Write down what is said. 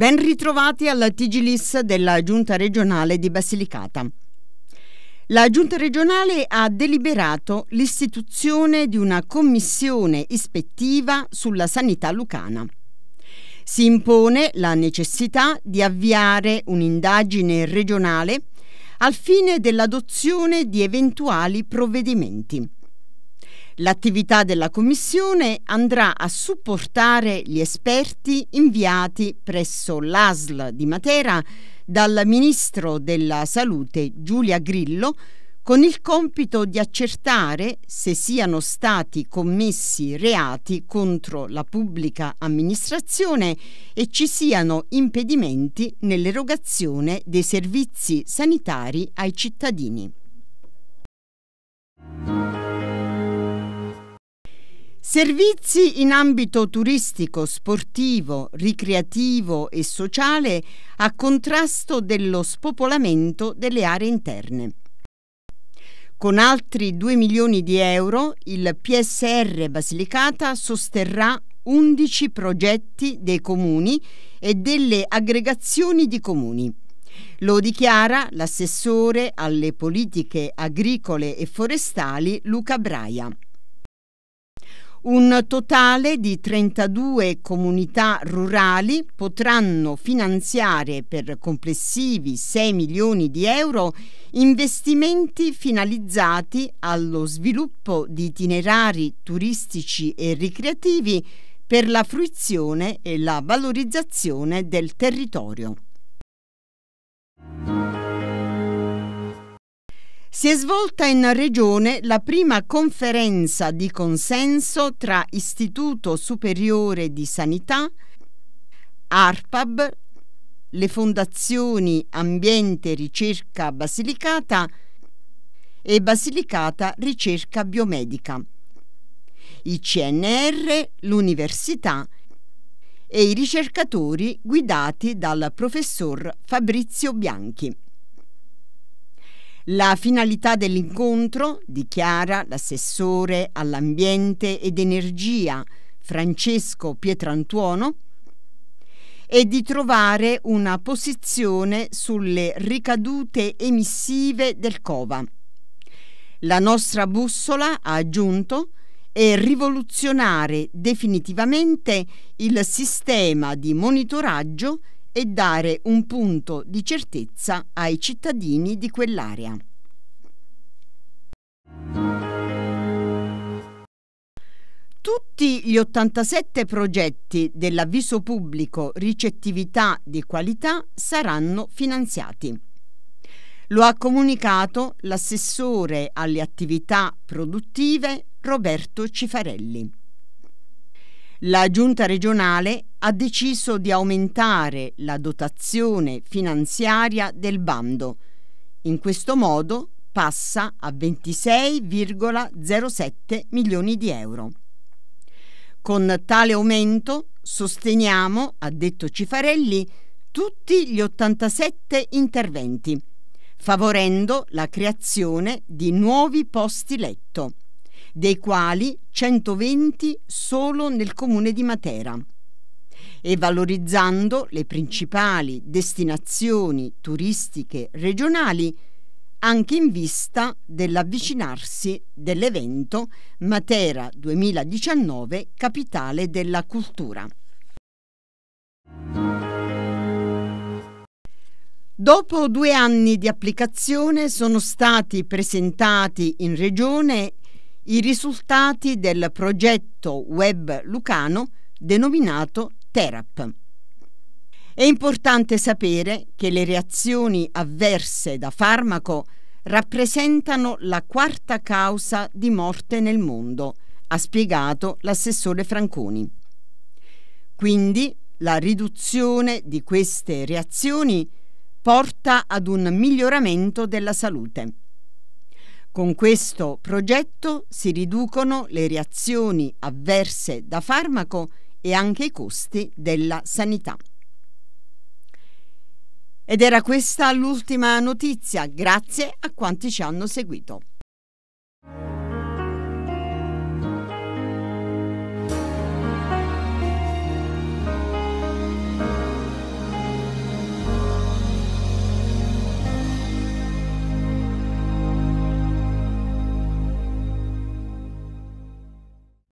Ben ritrovati alla Tigilis della Giunta regionale di Basilicata. La Giunta regionale ha deliberato l'istituzione di una commissione ispettiva sulla sanità lucana. Si impone la necessità di avviare un'indagine regionale al fine dell'adozione di eventuali provvedimenti. L'attività della Commissione andrà a supportare gli esperti inviati presso l'ASL di Matera dal Ministro della Salute Giulia Grillo con il compito di accertare se siano stati commessi reati contro la pubblica amministrazione e ci siano impedimenti nell'erogazione dei servizi sanitari ai cittadini. Servizi in ambito turistico, sportivo, ricreativo e sociale a contrasto dello spopolamento delle aree interne. Con altri 2 milioni di euro il PSR Basilicata sosterrà 11 progetti dei comuni e delle aggregazioni di comuni. Lo dichiara l'assessore alle politiche agricole e forestali Luca Braia. Un totale di 32 comunità rurali potranno finanziare per complessivi 6 milioni di euro investimenti finalizzati allo sviluppo di itinerari turistici e ricreativi per la fruizione e la valorizzazione del territorio. Si è svolta in Regione la prima conferenza di consenso tra Istituto Superiore di Sanità, ARPAB, le fondazioni Ambiente Ricerca Basilicata e Basilicata Ricerca Biomedica, i CNR, l'Università e i ricercatori guidati dal professor Fabrizio Bianchi. La finalità dell'incontro, dichiara l'assessore all'ambiente ed energia Francesco Pietrantuono, è di trovare una posizione sulle ricadute emissive del COVA. La nostra bussola, ha aggiunto, è rivoluzionare definitivamente il sistema di monitoraggio e dare un punto di certezza ai cittadini di quell'area. Tutti gli 87 progetti dell'avviso pubblico ricettività di qualità saranno finanziati. Lo ha comunicato l'assessore alle attività produttive Roberto Cifarelli. La giunta regionale ha deciso di aumentare la dotazione finanziaria del bando. In questo modo passa a 26,07 milioni di euro. Con tale aumento sosteniamo, ha detto Cifarelli, tutti gli 87 interventi, favorendo la creazione di nuovi posti letto, dei quali 120 solo nel comune di Matera e valorizzando le principali destinazioni turistiche regionali anche in vista dell'avvicinarsi dell'evento Matera 2019 Capitale della Cultura. Dopo due anni di applicazione sono stati presentati in Regione i risultati del progetto web lucano denominato Terap. È importante sapere che le reazioni avverse da farmaco rappresentano la quarta causa di morte nel mondo, ha spiegato l'assessore Franconi. Quindi la riduzione di queste reazioni porta ad un miglioramento della salute. Con questo progetto si riducono le reazioni avverse da farmaco e anche i costi della sanità. Ed era questa l'ultima notizia, grazie a quanti ci hanno seguito.